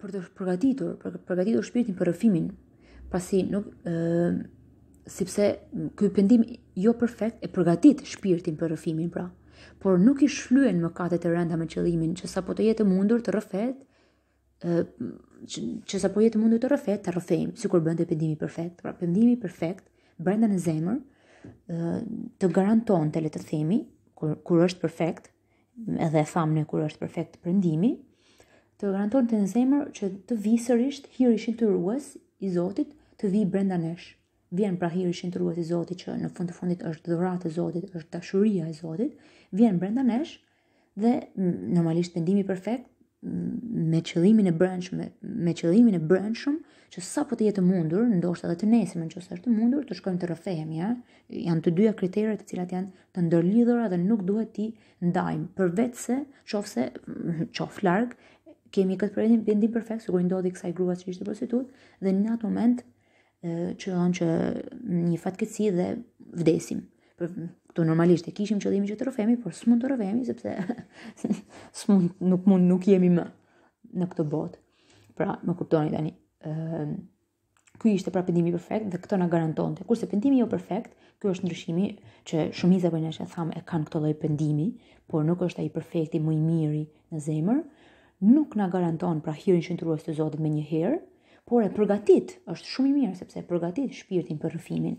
për të përgatitur, për të përgatitur shpirtin për rëfimin. Pasi nuk ë sepse ky pendim jo perfekt e përgatit shpirtin për rëfimin, pra, por nuk i shlyen mëkatet e rënda me qëllimin që sapo të jetë mundur të rrëfet, ë që sapo jetë mundur të rrëfet, të rrëfejmë, sikur bënte pendimi perfekt, pra pendimi perfekt brenda në zemër ë të garantonte le të themi kur kur është perfekt edhe e famën kur është perfekt pendimi, të garantonë të nëzemër që të vi sërisht hirishin të ruës i Zotit të vi brenda nesh. Vjen pra hirishin të ruës i Zotit që në fund të fundit është dhurat e Zotit, është dashuria e Zotit, vjen brenda nesh dhe normalisht pendimi perfekt me qëllimin e brendshëm me, qëllimin e brendshëm që sa po të jetë mundur, ndoshta edhe të nesër nëse është të mundur, të shkojmë të rrëfehemi, ja? Janë të dyja kriteret të cilat janë të ndërlidhura dhe nuk duhet ti ndajmë, përveçse qofse qof larg kemi këtë përvendim, përfekt, perfekt, sigur i ndodhi kësaj grua që ishte prostitut, dhe në atë moment, e, që dhonë që një fatkeci dhe vdesim. Për, këtu normalisht e kishim qëllimin që të rëfemi, por s'mund të rëfemi, sepse s'mund nuk mund nuk jemi më në këtë botë. Pra, më kuptoni tani. Ëm ky ishte pra pëndimi perfekt dhe këtë na garantonte. Kurse pëndimi jo perfekt, ky është ndryshimi që shumica për ne e thamë e kanë këtë lloj pendimi, por nuk është ai perfekti më i miri në zemër nuk na garanton pra hirin shëndrues të Zotit me një herë, por e përgatit, është shumë i mirë sepse e përgatit shpirtin për rrëfimin.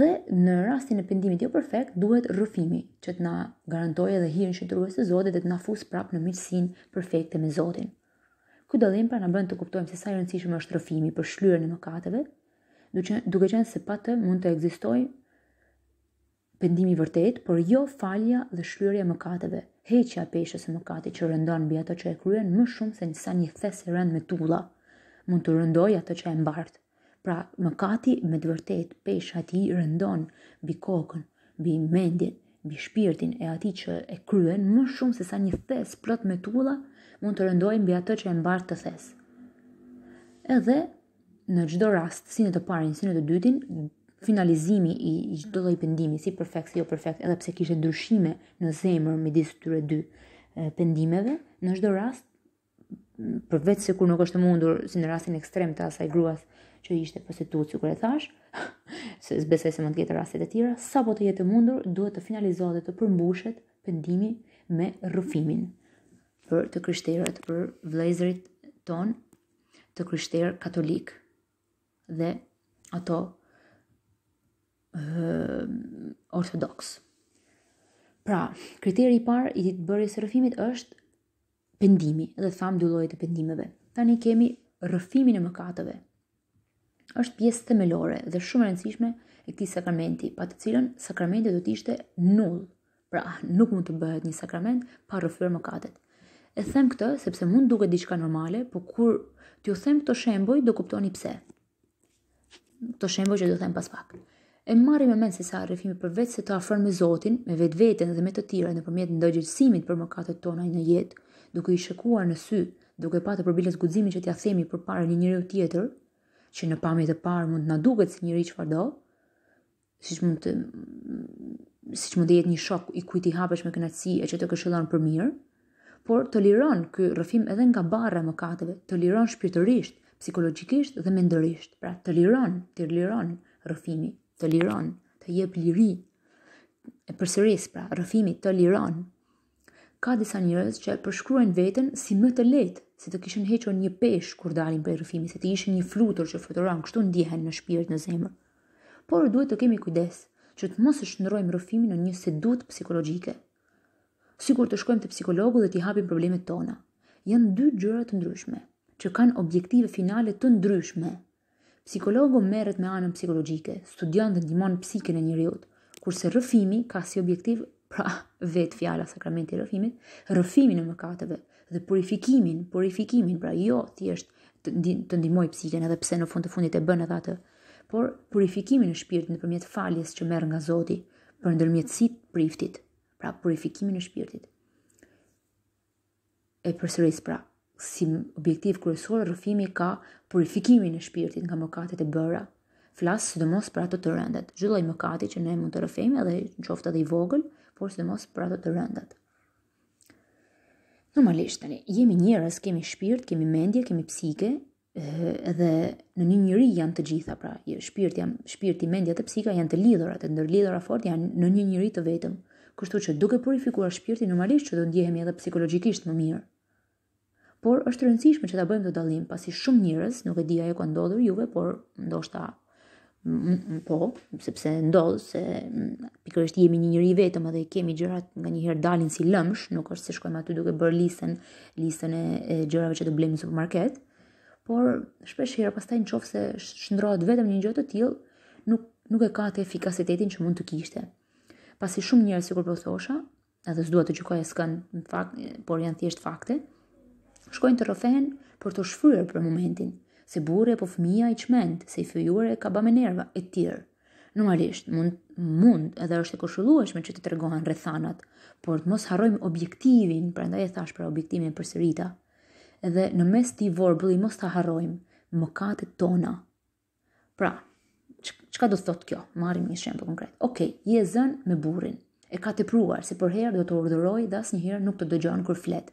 Dhe në rastin e pendimit jo perfekt, duhet rrëfimi që të na garantojë edhe hirin shëndrues të Zotit dhe të na fusë prap në mirësinë perfekte me Zotin. Ky dallim pra na bën të kuptojmë se sa i rëndësishëm është rrëfimi për shlyerjen e mëkateve, duke qenë se pa të mund të ekzistojë pendimi vërtet, por jo falja dhe shlyerja e mëkateve. Heqja e peshës së mëkateve që rëndon mbi ato që e kryen më shumë se sa një thesë rënd me tulla. Mund të rëndoj ato që e mbart. Pra, mëkati me të vërtet pesha e tij rëndon mbi kokën, mbi mendjen, mbi shpirtin e atij që e kryen më shumë se sa një thesë plot me tulla mund të rëndoj mbi ato që e mbart të thesë. Edhe në çdo rast, si në të parin, si në të dytin, finalizimi i çdo lloj pendimi, si perfekt si jo perfekt, edhe pse kishte ndryshime në zemër midis këtyre dy pendimeve, në çdo rast përveç se kur nuk është mundur si në rastin ekstrem të asaj gruas që ishte prostitut, si kur e thash, se besoj se mund të jetë rastet e tjera, sa po të jetë mundur, duhet të finalizohet dhe të përmbushet pendimi me rrëfimin për të kryshterët, për vlezërit ton të kryshterë katolik dhe ato uh, Pra, kriteri i parë i të bërjes së rrëfimit është pendimi, dhe thamë dy lloje të pendimeve. Tani kemi rrëfimin e mëkateve. Është pjesë themelore dhe shumë e rëndësishme e këtij sakramenti, pa të cilën sakramenti do të ishte null. Pra, nuk mund të bëhet një sakrament pa rrëfyer mëkatet. E them këtë sepse mund duke diçka normale, por kur t'ju them këto shemboj do kuptoni pse. Këto shemboj që do të them pas pak e marri me mend se sa arrefimi për vetë se të afrën me Zotin, me vetë vetën dhe me të tira në përmjet në dojgjëtsimit për mëkatët tona i në jetë, duke i shëkuar në sy, duke pa për bilës guzimin që t'ja themi për parë një njëri u tjetër, që në pamit të parë mund në duket si njëri që fardo, si që mund të si që mund të jetë një shok i kujti hapesh me kënaqësi e që të këshillon për mirë, por të liron ky rrëfim edhe nga barra mëkateve, të liron shpirtërisht, psikologjikisht dhe mendërisht. Pra, të liron, të liron rrëfimi të liron, të jep liri, e përsëris, pra, rëfimi të liron, ka disa njërës që përshkruen vetën si më të letë, si të kishen heqo një pesh kur dalin për rëfimi, se të ishen një flutur që fëtëran, kështu në në shpirët në zemër. Por, duhet të kemi kujdes, që të mos është nërojmë rëfimi në një sedut psikologike. Sikur të shkojmë të psikologu dhe t'i hapim problemet tona, janë dy gjërat të ndryshme, që kanë objektive finale të ndryshme, Psikologu merret me anën psikologjike, studion dhe ndihmon psikën e njerëzit, kurse rrëfimi ka si objektiv pra vetë fjala sakramenti i rrëfimit, rrëfimin e mëkateve dhe purifikimin, purifikimin, pra jo thjesht të ndihmoj psikën edhe pse në fund të fundit e bën edhe atë, por purifikimin e shpirtit nëpërmjet faljes që merr nga Zoti për ndërmjetësit priftit, pra purifikimin e shpirtit. E përsëris pra, si objektiv kryesor rëfimi ka purifikimin e shpirtit nga mëkatet e bëra. Flas sidomos për ato të rëndet. Çdo mëkati që ne mund të rëfimi edhe qoftë edhe i vogël, por sidomos për ato të rëndet. Normalisht tani jemi njerëz, kemi shpirt, kemi mendje, kemi psike, dhe në një njëri janë të gjitha, pra, shpirt jam, shpirti, mendja dhe psika janë të lidhura, të ndërlidhura fort janë në një njëri të vetëm. Kështu që duke purifikuar shpirtin, normalisht që do ndjehemi edhe psikologjikisht më mirë por është rëndësishme që ta bëjmë të dallim pasi shumë njerëz, nuk e di e ka ndodhur juve, por ndoshta po, sepse ndodh se pikërisht jemi një njëri vetëm edhe kemi gjërat njëherë dalin si lëmsh, nuk është se shkojmë aty duke bërë listën, listën e, e gjërave që të blejmë në supermarket, por shpesh herë pastaj nëse shndrohet vetëm një gjë të tillë, nuk nuk e ka atë efikasitetin që mund të kishte. Pasi shumë njerëz sikur po thosha, edhe s'dua të gjykoj askën, në fakt, por janë thjesht fakte, shkojnë të rrofehen për të shfryrë për momentin, se burri apo fëmia i çment, se i fryer e ka ba me nerva e tjerë. Normalisht mund mund edhe është e këshillueshme që të tregohen rrethanat, por të mos harrojmë objektivin, prandaj e thash për objektivin përsërita. Edhe në mes të vorbëli mos ta harrojmë mëkatet tona. Pra, çka do thotë kjo? Marrim një për konkret. Okej, okay, je zën me burrin. E ka tepruar se për herë do të urdhëroj dhe asnjëherë nuk të dëgjon kur flet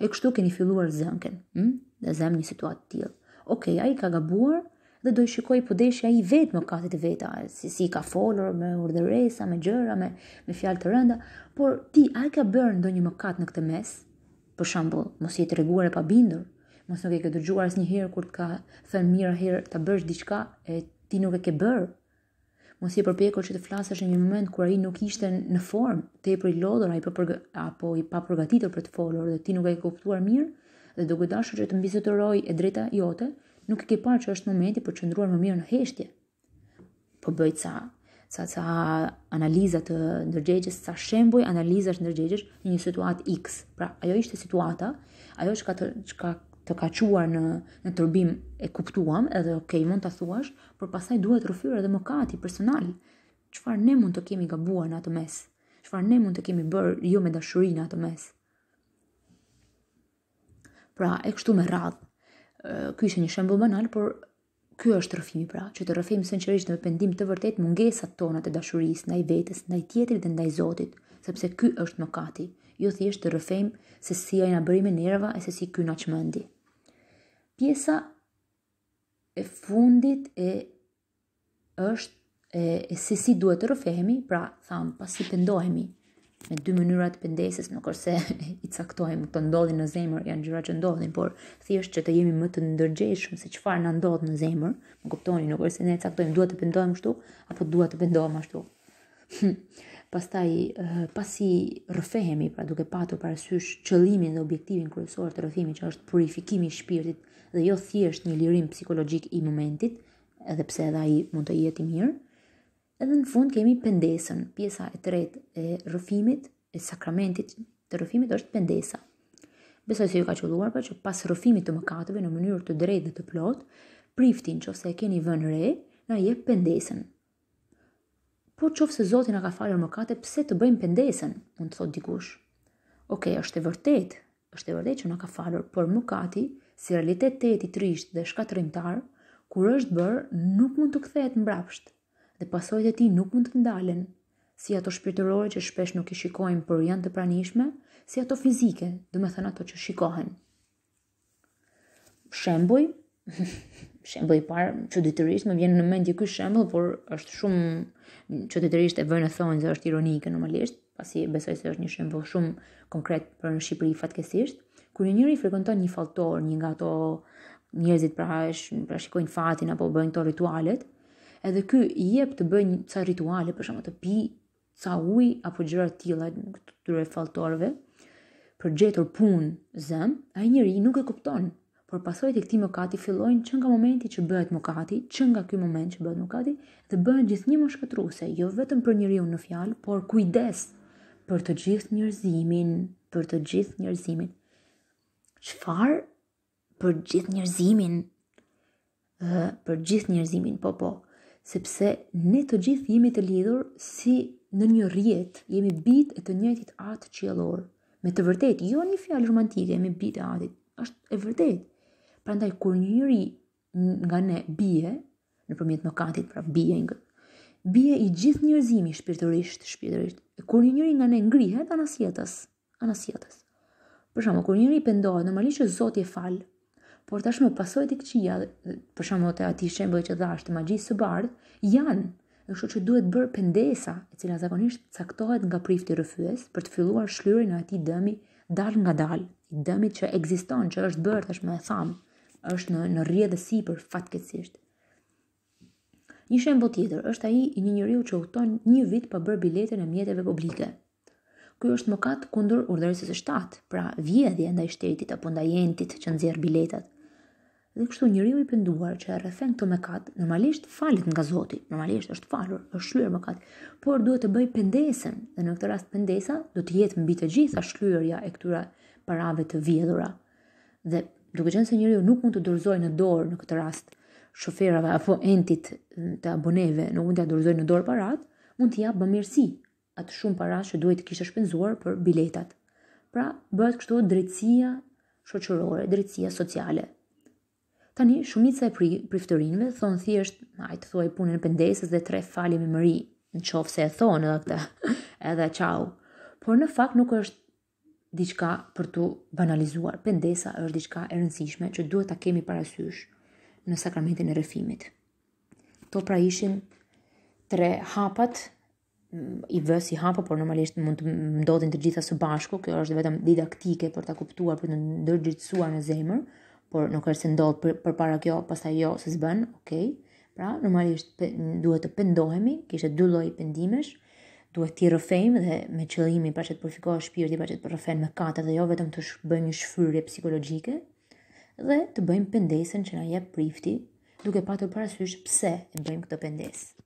e kështu keni filluar zënken, hm? dhe zem një situatë tillë. Okej, okay, a i ka gabuar, dhe do i shikoj po deshi ai vetë katit e veta, si si ka folur me urdhëresa, me gjëra, me me fjalë të rënda, por ti a ka bërë ndonjë mëkat në këtë mes? Për shembull, mos i treguar e pabindur, mos nuk e ke dëgjuar asnjëherë kur të ka thënë mirë herë ta bësh diçka e ti nuk e ke bërë mos i përpjekur që të flasësh në një moment kur ai nuk ishte në formë, tepër i lodhur ai përg... apo i përgatitur për të folur dhe ti nuk e ke kuptuar mirë dhe duke dashur që të mbizotëroj e drejta jote, nuk e ke parë që është momenti për të qëndruar më mirë në heshtje. Po bëj ca sa sa analiza të ndërgjegjes, sa shembuj analizash ndërgjegjesh një situatë X. Pra, ajo ishte situata, ajo që ka të kaquar në në turbim e kuptuam edhe ok mund ta thuash, por pastaj duhet rrëfyer edhe mëkati personal. Çfarë ne mund të kemi gabuar në atë mes? Çfarë ne mund të kemi bërë jo me dashuri në atë mes? Pra, e kështu me radhë. Ky ishte një shembull banal, por ky është rrëfimi pra, që të rrëfim sinqerisht në pendim të vërtet mungesat tona të dashurisë ndaj vetes, ndaj tjetrit dhe ndaj Zotit, sepse ky është mëkati. Jo thjesht të se si ai na bëri me nerva e se si ky na pjesa e fundit e është e, e si si duhet të rrëfehemi, pra thamë pas si pëndohemi me dy mënyrat të pëndesis, nuk është se i caktojmë të ndodhin në zemër, janë gjyra që ndodhin, por thjesht që të jemi më të ndërgjeshëm se qëfar në ndodhë në zemër, më kuptoni, nuk është se ne caktojmë duhet të pëndohem shtu, apo duhet të pëndohem ashtu. pastaj eh, pasi rrëfehemi, pra duke patur parasysh qëllimin dhe objektivin kryesor të rrëfimit që është purifikimi i shpirtit dhe jo thjesht një lirim psikologjik i momentit, edhe pse edhe ai mund të jetë i mirë. Edhe në fund kemi pendesën, pjesa e tretë e rrëfimit, e sakramentit të rrëfimit është pendesa. Besoj se ju ka qelluar pra që pas rrëfimit të mëkateve në mënyrë të drejtë dhe të plotë, priftin nëse e keni vënë re, na jep pendesën, Po qofë se Zotin a ka falur kate, pse të bëjmë pendesën, unë të thot dikush. Oke, okay, është e vërtet, është e vërtet që në ka falur, më mëkati, si realitet të jeti trisht dhe shkatërimtar, kur është bërë, nuk mund të kthehet mbrapsht, dhe pasojt e ti nuk mund të ndalen, si ato shpirtërore që shpesh nuk i shikojmë për janë të pranishme, si ato fizike, dhe me thënë ato që shikohen. Shemboj, shembull i parë çuditërisht më vjen në mendje ky shembull, por është shumë çuditërisht e vënë thonjë se është ironike normalisht, pasi besoj se është një shembull shumë konkret për në Shqipëri fatkesisht, kur një njeri frekuenton një falltor, një nga ato njerëzit pra hash, pra shikojnë fatin apo bëjnë to ritualet, edhe ky i jep të bëjë një ca rituale për shkak të pi ca ujë apo gjëra të tilla këtyre falltorëve për gjetur punë zëm, ai njeriu nuk e kupton Por pasojt e këtij mokati fillojnë që nga momenti që bëhet mokati, që nga ky moment që bëhet mokati, të bëhen gjithnjë më shkatruese, jo vetëm për njeriu në fjalë, por kujdes për të gjithë njerëzimin, për të gjithë njerëzimin. Çfarë? Për të gjithë njerëzimin. Ëh, për të gjithë njerëzimin, po po. Sepse ne të gjithë jemi të lidhur si në një rjetë, jemi bitë e të njëjtit atë qiellor. Me të vërtetë, jo një fjalë romantike, jemi bitë e atit. Është e vërtetë. Prandaj kur një njeri nga ne bie nëpërmjet mëkatit, pra bie nga bie i gjithë njerëzimi shpirtërisht, shpirtërisht. Kur një njeri nga ne ngrihet anasjetës, anasjetës. Për shembull, kur njëri njeri pendohet normalisht që Zoti fal, por tashmë pasoj të këqija, për shembull te atij shembull që dhash të magjisë së bardh, janë Dhe kështu që duhet bërë pendesa, e cila zakonisht caktohet nga prifti rëfyes për të filluar shlyerjen e atij dëmi dal nga dal, i dëmit që ekziston, që është bërë tashmë e thamë është në në rrjet e sipër fatkeqësisht. Një shembull tjetër është ai i një njeriu që udhton një vit pa bërë bilete në mjeteve publike. Ky është mëkat kundër urdhërisë së shtat, pra vjedhje ndaj shtetit apo ndaj entit që nxjerr biletat. Dhe kështu njeriu i penduar që rrefen këto mëkat normalisht falet nga Zoti, normalisht është falur, është shlyer mëkat, por duhet të bëj pendesën dhe në këtë rast pendesa do të jetë mbi të gjitha shlyerja e këtyra parave të vjedhura. Dhe duke qenë se njeriu nuk mund të dorëzojë në dorë në këtë rast shoferave apo entit të aboneve, nuk mund të dorëzojë në dorë parat, mund t'i jap bamirësi atë shumë parash se duhet të kishte shpenzuar për biletat. Pra, bëhet kështu drejtësia shoqërore, drejtësia sociale. Tani shumica e priftërinjve thon thjesht, ai të thuaj punën e pendesës dhe tre falje me mëri, nëse e thon edhe këtë, edhe ciao. Por në fakt nuk është diçka për të banalizuar. Pendesa është diçka e rëndësishme që duhet ta kemi parasysh në sakramentin e rrëfimit. To pra ishin tre hapat mm, i vës si hapa, por normalisht mund të ndodhin të gjitha së bashku, kjo është vetëm didaktike për ta kuptuar për të ndërgjithësuar në zemër, por nuk është se ndodh për, për para kjo, pastaj jo se s'bën, okay. Pra, normalisht duhet të pendohemi, kishte dy lloji pendimesh, duhet ti rëfejmë dhe me qëllimi pa që të purifikohë shpirti, pa që të rrëfejmë me kate dhe jo vetëm të bëjmë një shfyrje psikologjike dhe të bëjmë pendesën që na jep prifti duke patur parasysh pse e bëjmë këtë pendesë.